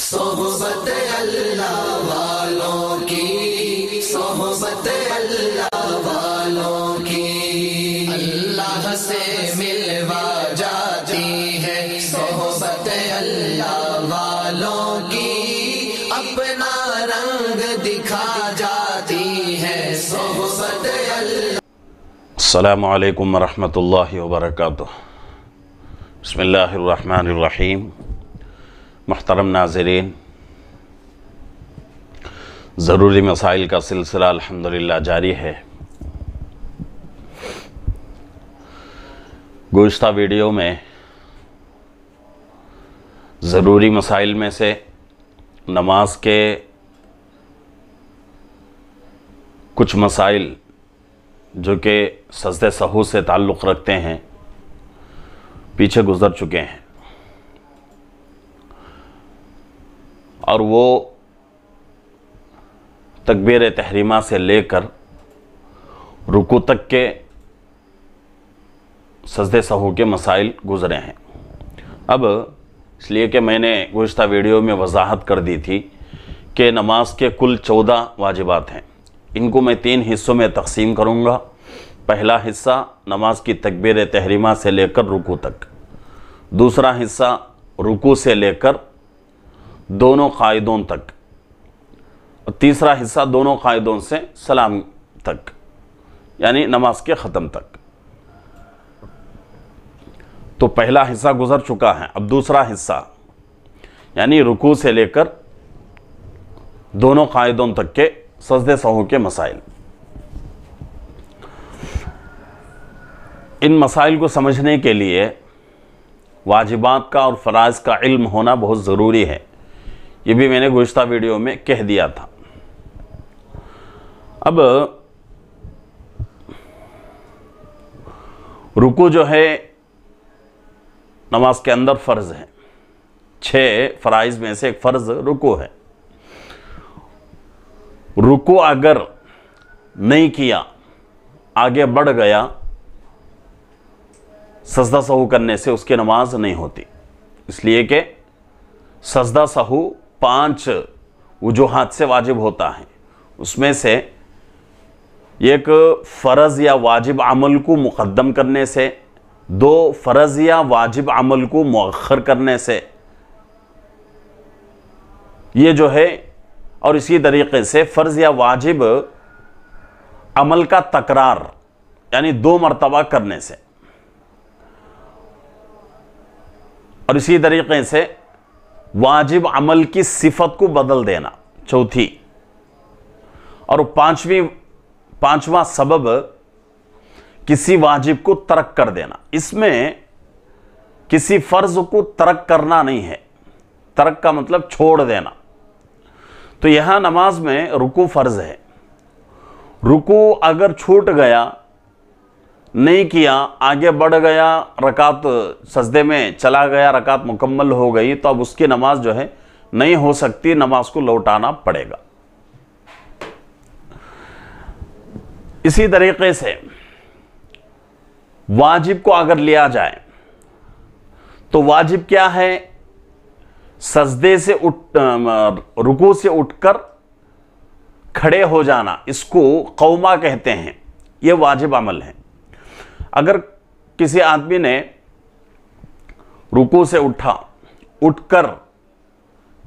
सोहबत अल्लाह वालों की सोहबत अल्लाह वालों की अल्लाह से मिलवा जाती है सोहबत अल्लाह वालों की अपना रंग दिखा जाती है सोहबत अल्लाह अस्सलाम वालेकुम रहमतुल्लाहि व बरकातुहू बसमिल्लाहिर्रहमानिर्रहीम महतरम नाजरीन ज़रूरी मसाइल का सिलसिला अल्हम्दुलिल्लाह जारी है गुज्त वीडियो में ज़रूरी मसाइल में से नमाज के कुछ मसाइल जो कि सजद सहू से ताल्लुक़ रखते हैं पीछे गुज़र चुके हैं और वो तकबीर तहरीमा से लेकर रुको तक के सजदे सहू के मसाइल गुज़रे हैं अब इसलिए कि मैंने गुज्त वीडियो में वजाहत कर दी थी कि नमाज के कुल चौदह वाजिबात हैं इनको मैं तीन हिस्सों में तकसीम करूँगा पहला हिस्सा नमाज की तकबीर तहरीमा से लेकर रुकू तक दूसरा हिस्सा रुकू से लेकर दोनों कायदों तक और तीसरा हिस्सा दोनों कायदों से सलाम तक यानी नमाज के ख़त्म तक तो पहला हिस्सा गुजर चुका है अब दूसरा हिस्सा यानी रुकू से लेकर दोनों कायदों तक के सजदे सहू के मसाइल इन मसाइल को समझने के लिए वाजिबात का और फ़राज़ का इल्म होना बहुत ज़रूरी है ये भी मैंने गुज्ता वीडियो में कह दिया था अब रुकू जो है नमाज के अंदर फ़र्ज़ है छह फ़राइज़ में से एक फ़र्ज़ रुकू है रुकू अगर नहीं किया आगे बढ़ गया सजदा सहू करने से उसकी नमाज नहीं होती इसलिए कि सजदा सहू पांच वजूहत से वाजिब होता है उसमें से एक फ़र्ज़ या वाजिब अमल को मुकदम करने से दो फ़र्ज़ या वाजिब अमल को मौखर करने से ये जो है और इसी तरीके से फ़र्ज़ या वाजिब अमल का तकरार यानी दो मरतबा करने से और इसी तरीके से वाजिब अमल की सिफत को बदल देना चौथी और पांचवी पांचवा सबब किसी वाजिब को तर्क कर देना इसमें किसी फर्ज को तर्क करना नहीं है तर्क का मतलब छोड़ देना तो यहां नमाज में रुकू फर्ज है रुकू अगर छूट गया नहीं किया आगे बढ़ गया रकात सजदे में चला गया रकात मुकम्मल हो गई तो अब उसकी नमाज जो है नहीं हो सकती नमाज को लौटाना पड़ेगा इसी तरीके से वाजिब को अगर लिया जाए तो वाजिब क्या है सजदे से उठ रुकू से उठकर खड़े हो जाना इसको कौमा कहते हैं यह वाजिब अमल है अगर किसी आदमी ने रुकू से उठा उठकर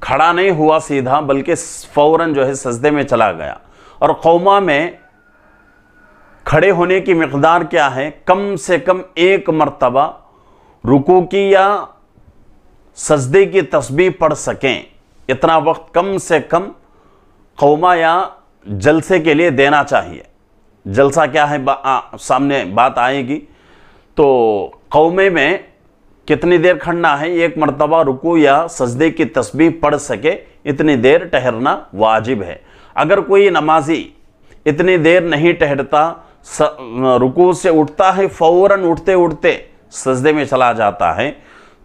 खड़ा नहीं हुआ सीधा बल्कि फौरन जो है सजदे में चला गया और कौमा में खड़े होने की मकदार क्या है कम से कम एक मरतबा रुकू की या सजदे की तस्बीह पढ़ सकें इतना वक्त कम से कम कौमा या जलसे के लिए देना चाहिए जलसा क्या है बा, आ, सामने बात आएगी तो कौमे में कितनी देर खड़ना है एक मरतबा रुकू या सजदे की तस्बीह पढ़ सके इतनी देर ठहरना वाजिब है अगर कोई नमाजी इतनी देर नहीं ठहरता रुकू से उठता है फ़ौर उठते उठते सजदे में चला जाता है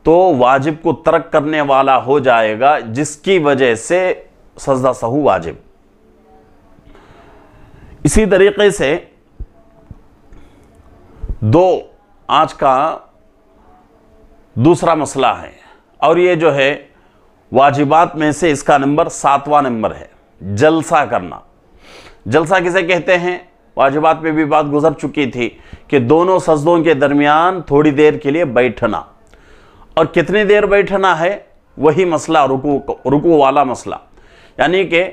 तो वाजिब को तर्क करने वाला हो जाएगा जिसकी वजह से सजदा सहू वाजिब इसी तरीके से दो आज का दूसरा मसला है और ये जो है वाजिबात में से इसका नंबर सातवां नंबर है जलसा करना जलसा किसे कहते हैं वाजिबात में भी बात गुजर चुकी थी कि दोनों सजदों के दरमियान थोड़ी देर के लिए बैठना और कितनी देर बैठना है वही मसला रुकू रुकू वाला मसला यानी कि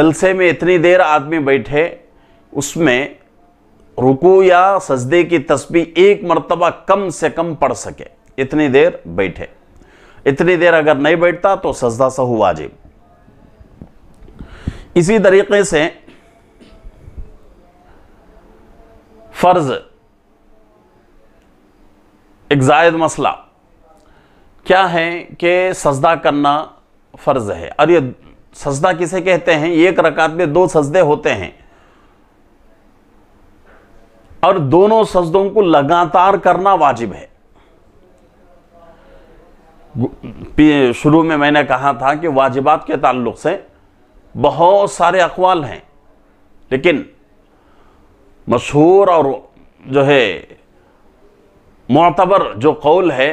जलसे में इतनी देर आदमी बैठे उसमें रुकू या सजदे की तस्बी एक मरतबा कम से कम पढ़ सके इतनी देर बैठे इतनी देर अगर नहीं बैठता तो सजदा सहु वाजिब इसी तरीके से फर्ज एक जायद मसला क्या है कि सजदा करना फ़र्ज़ है और ये सजदा किसे कहते हैं एक रकात में दो सजदे होते हैं और दोनों सजदों को लगातार करना वाजिब है शुरू में मैंने कहा था कि वाजिबात के ताल्लुक से बहुत सारे अकवाल हैं लेकिन मशहूर और जो है मतबर जो कौल है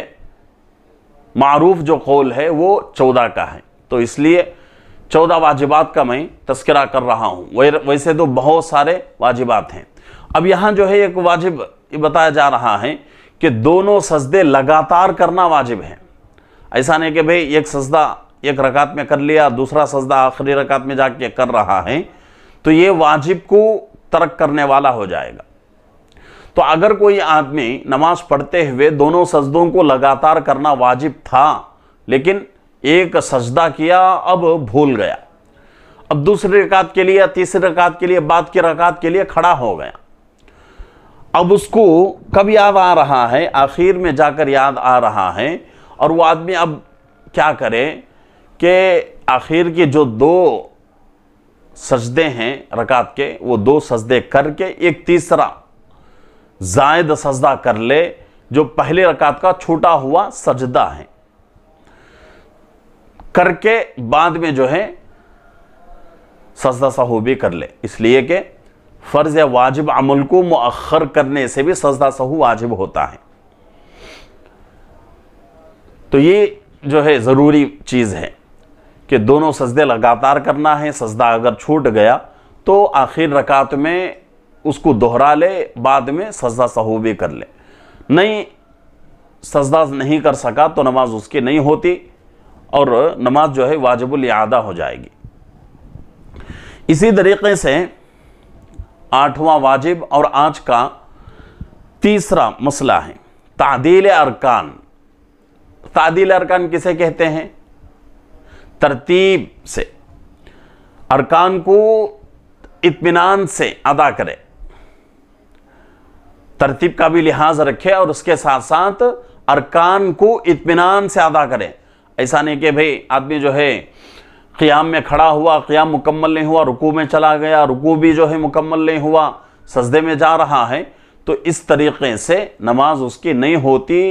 मरूफ जो कौल है वो चौदह का है तो इसलिए चौदह वाजिबात का मैं तस्करा कर रहा हूँ वैसे तो बहुत सारे वाजिबात हैं अब यहाँ जो है एक वाजिब बताया जा रहा है कि दोनों सजदे लगातार करना वाजिब है ऐसा नहीं कि भाई एक सजदा एक रकात में कर लिया दूसरा सजदा आखिरी रकात में जाके कर रहा है तो ये वाजिब को तर्क करने वाला हो जाएगा तो अगर कोई आदमी नमाज पढ़ते हुए दोनों सजदों को लगातार करना वाजिब था लेकिन एक सजदा किया अब भूल गया अब दूसरी रकात के लिए तीसरी रकात के लिए बाद की रकात के लिए खड़ा हो गया अब उसको कब याद आ रहा है आखिर में जाकर याद आ रहा है और वो आदमी अब क्या करे कि आखिर के जो दो सजदे हैं रकात के वो दो सजदे करके एक तीसरा जायद सजदा कर ले जो पहले रकात का छोटा हुआ सजदा है करके बाद में जो है सजदा साहू भी कर ले इसलिए कि फ़र्ज़ या वाजिब अमल को मखर करने से भी सजदा सहू वाजिब होता है तो ये जो है ज़रूरी चीज़ है कि दोनों सजदे लगातार करना है सजदा अगर छूट गया तो आखिर रकात में उसको दोहरा ले बाद में सजदा सहू भी कर ले नहीं सजदा नहीं कर सका तो नमाज उसकी नहीं होती और नमाज जो है वाजिबुल आदा हो जाएगी इसी तरीके से आठवां वाजिब और आज का तीसरा मसला है तादिल अरकान तादिल अरकान किसे कहते हैं तरतीब से अरकान को इत्मीनान से अदा करें तरतीब का भी लिहाज रखे और उसके साथ साथ अरकान को इत्मीनान से अदा करें ऐसा नहीं कि भाई आदमी जो है क़ियाम में खड़ा हुआ क़ियाम मुकम्मल नहीं हुआ रुकू में चला गया रुकू भी जो है मुकम्मल नहीं हुआ सजदे में जा रहा है तो इस तरीक़े से नमाज उसकी नहीं होती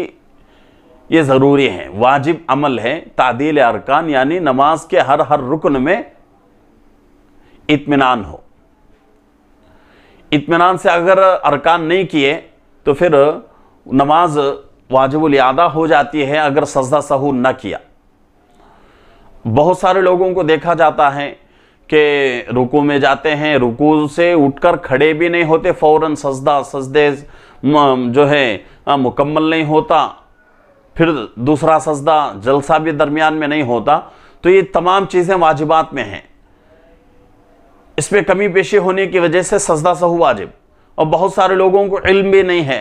ये ज़रूरी है वाजिब अमल है तादील अरकान यानी नमाज के हर हर रुकन में इतमान हो इतमान से अगर अरकान नहीं किए तो फिर नमाज वाजिबुल अदा हो जाती है अगर सजदा सहू न किया बहुत सारे लोगों को देखा जाता है कि रुकू में जाते हैं रुकू से उठकर खड़े भी नहीं होते फ़ौर सजदा सजदे जो है मुकम्मल नहीं होता फिर दूसरा सजदा जलसा भी दरमियान में नहीं होता तो ये तमाम चीज़ें वाजिबात में हैं इसमें कमी पेशी होने की वजह से सजदा सहु वाजिब और बहुत सारे लोगों को इल्म भी नहीं है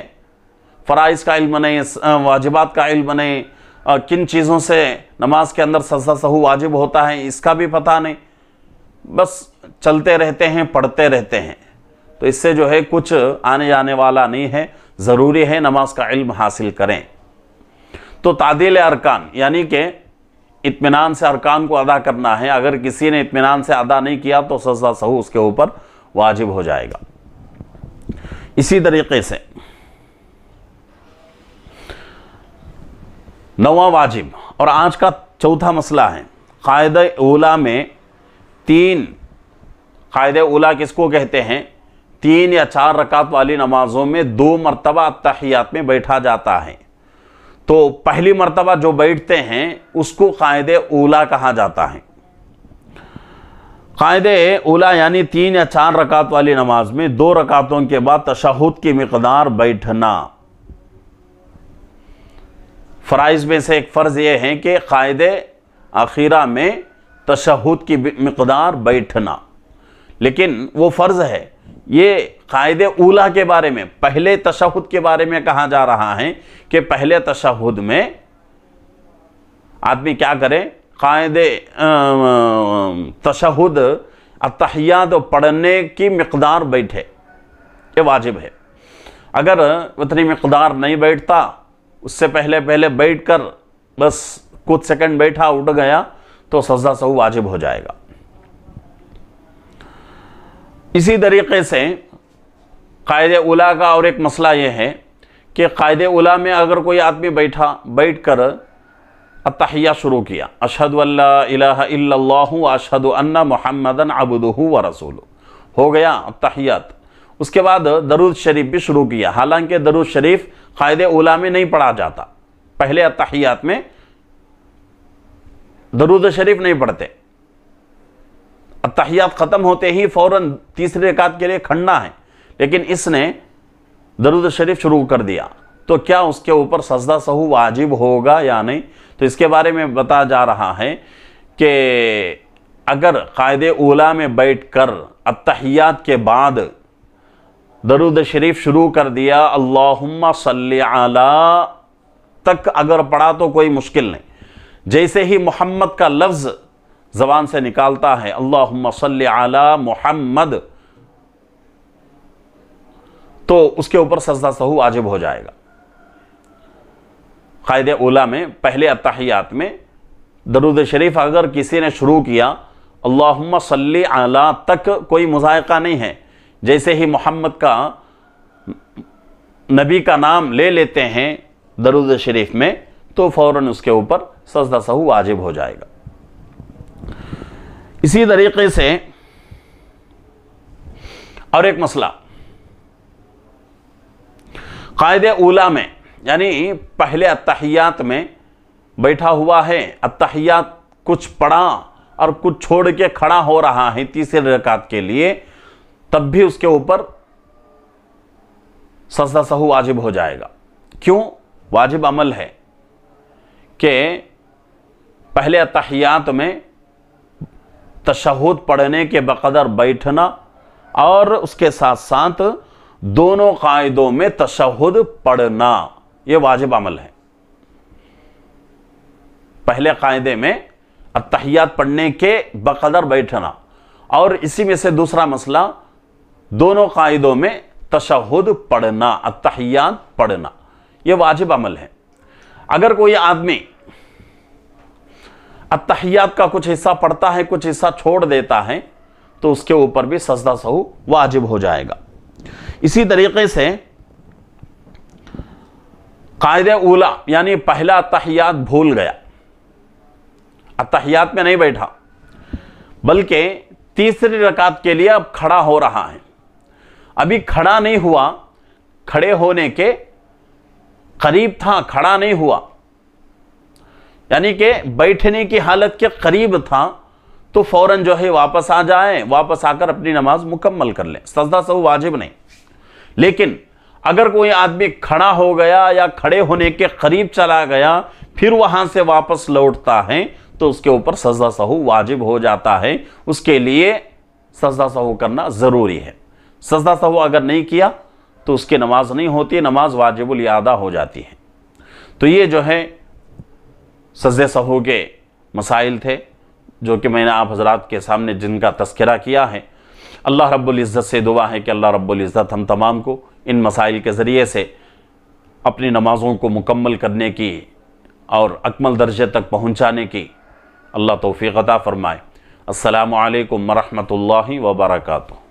फ़राइज़ का इल्म नहीं वाजिबात का इल्म नहीं किन चीज़ों से नमाज के अंदर सजा सहू वाजिब होता है इसका भी पता नहीं बस चलते रहते हैं पढ़ते रहते हैं तो इससे जो है कुछ आने जाने वाला नहीं है ज़रूरी है नमाज का इल्म हासिल करें तो तादिल अरकान यानी कि इतमान से अरकान को अदा करना है अगर किसी ने इतमान से अदा नहीं किया तो सजा सहू उसके ऊपर वाजिब हो जाएगा इसी तरीके से नवा वाजिब और आज का चौथा मसला है कायद ओला में तीन कायद ओला किसको कहते हैं तीन या चार रकात वाली नमाज़ों में दो मरतबा तहियात में बैठा जाता है तो पहली मरतबा जो बैठते हैं उसको कायद ओला कहा जाता है कायद ओला यानी तीन या चार रकात वाली नमाज में दो रकातों के बाद तशहद की मकदार बैठना फ़रज़ में से एक फ़र्ज़ ये है कि कायदे आखिरा में तशहद की मकदार बैठना लेकिन वो फ़र्ज़ है ये कायदे ऊला के बारे में पहले तशहद के बारे में कहा जा रहा है कि पहले तशहद में आदमी क्या करे कायद तशहद अतहियात पढ़ने की मकदार बैठे ये वाजिब है अगर उतनी मकदार नहीं बैठता उससे पहले पहले बैठ कर बस कुछ सेकंड बैठा उठ गया तो सजदा सहु वाजिब हो जाएगा इसी तरीके से कायद उला का और एक मसला यह है कि कायद उला में अगर कोई आदमी बैठा बैठ कर अतहिया शुरू किया अशद अल्लाह अशद अन्ना मोहम्मदन अबदहू व रसूल हो गया अतहियात उसके बाद दरुद शरीफ भी शुरू किया हालांकि दरुद शरीफ कायद ओला में नहीं पढ़ा जाता पहले अतहियात में दरुद शरीफ नहीं पढ़ते अतहियात ख़त्म होते ही फ़ौर तीसरे रिकात के लिए खंडा है लेकिन इसने दरुद शरीफ शुरू कर दिया तो क्या उसके ऊपर सजदा सहू वाजिब होगा या नहीं तो इसके बारे में बताया जा रहा है कि अगर कायद ओला में बैठ कर अतहियात के बाद दरुद शरीफ शुरू कर दिया अल्लाहुम्मा सल्ली तक अगर पढ़ा तो कोई मुश्किल नहीं जैसे ही मोहम्मद का लफ्ज़ ज़बान से निकालता है अल्लाहुम्मा सल्ली मोहम्मद तो उसके ऊपर सजदा सहू आजिब हो जाएगा कायद ओला में पहले अतहियात में दरुद शरीफ अगर किसी ने शुरू किया अल्लाहुम्मा सल्ली आला तक कोई मुजायका नहीं है जैसे ही मोहम्मद का नबी का नाम ले लेते हैं दरुद शरीफ में तो फ़ौर उसके ऊपर सजदा सहू वाजिब हो जाएगा इसी तरीके से और एक मसला कायद ओला में यानी पहले अतहियात में बैठा हुआ है अतहियात कुछ पढ़ा और कुछ छोड़ के खड़ा हो रहा है तीसरे रकात के लिए तब भी उसके ऊपर सजदा सहू वाजिब हो जाएगा क्यों वाजिब अमल है कि पहले अतहियात में तशहद पढ़ने के बकदर बैठना और उसके साथ साथ दोनों कायदों में तशहद पढ़ना यह वाजिब अमल है पहले कायदे में अतहियात पढ़ने के बकदर बैठना और इसी में से दूसरा मसला दोनों कायदों में तशहद पढ़ना अतहियात पढ़ना यह वाजिब अमल है अगर कोई आदमी अतहियात का कुछ हिस्सा पढ़ता है कुछ हिस्सा छोड़ देता है तो उसके ऊपर भी सजदा सहू वाजिब हो जाएगा इसी तरीके से कायद ओला यानी पहला अतहियात भूल गया अतहियात में नहीं बैठा बल्कि तीसरी रकात के लिए अब खड़ा हो रहा है अभी खड़ा नहीं हुआ खड़े होने के करीब था खड़ा नहीं हुआ यानी कि बैठने की हालत के करीब था तो फौरन जो है वापस आ जाए वापस आकर अपनी नमाज मुकम्मल कर लें सजदा सहू वाजिब नहीं लेकिन अगर कोई आदमी खड़ा हो गया या खड़े होने के करीब चला गया फिर वहां से वापस लौटता है तो उसके ऊपर सजदा सहू वाजिब हो जाता है उसके लिए सजदा सहू करना ज़रूरी है सजदा सहु अगर नहीं किया तो उसकी नमाज नहीं होती है नमाज वाजिबुल अदा हो जाती है तो ये जो है सजद सहू के मसाइल थे जो कि मैंने आप हजरात के सामने जिनका तस्करा किया है अल्लाह रब्ज़त से दुआ है कि अल्लाह रब्ज़त हम तमाम को इन मसाइल के ज़रिए से अपनी नमाज़ों को मुकम्मल करने की और अकमल दर्जे तक पहुँचाने की अल्लाह तोफ़ी अता फ़रमाए अल्लाम वरहमल वर्का